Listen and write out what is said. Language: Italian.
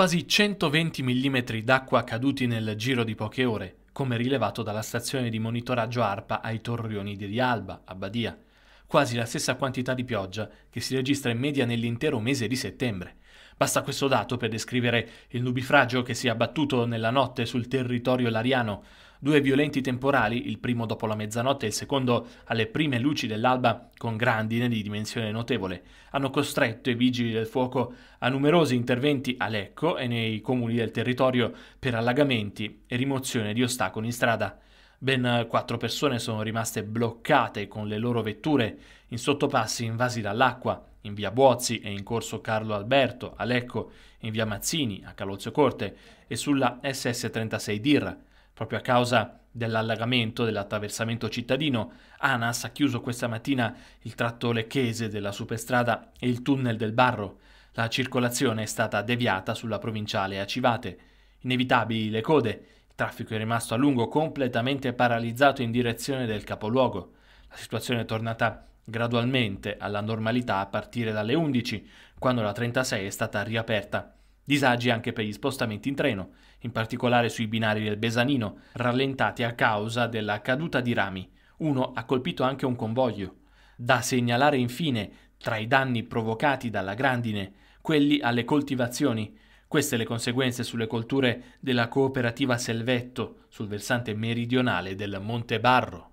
quasi 120 mm d'acqua caduti nel giro di poche ore, come rilevato dalla stazione di monitoraggio ARPA ai torrioni di Rialba, a Badia, quasi la stessa quantità di pioggia che si registra in media nell'intero mese di settembre. Basta questo dato per descrivere il nubifragio che si è abbattuto nella notte sul territorio lariano, due violenti temporali, il primo dopo la mezzanotte e il secondo alle prime luci dell'alba, con grandine di dimensione notevole, hanno costretto i vigili del fuoco a numerosi interventi a Lecco e nei comuni del territorio per allagamenti e rimozione di ostacoli in strada. Ben quattro persone sono rimaste bloccate con le loro vetture in sottopassi invasi dall'acqua, in via Buozzi e in corso Carlo Alberto, a Lecco, in via Mazzini, a Calozzo Corte e sulla SS36 Dirra. Proprio a causa dell'allagamento dell'attraversamento cittadino, ANAS ha chiuso questa mattina il tratto lecchese della superstrada e il tunnel del Barro. La circolazione è stata deviata sulla provinciale a Civate. Inevitabili le code traffico è rimasto a lungo completamente paralizzato in direzione del capoluogo. La situazione è tornata gradualmente alla normalità a partire dalle 11, quando la 36 è stata riaperta. Disagi anche per gli spostamenti in treno, in particolare sui binari del Besanino, rallentati a causa della caduta di rami. Uno ha colpito anche un convoglio. Da segnalare infine, tra i danni provocati dalla grandine, quelli alle coltivazioni, queste le conseguenze sulle colture della cooperativa Selvetto sul versante meridionale del Monte Barro.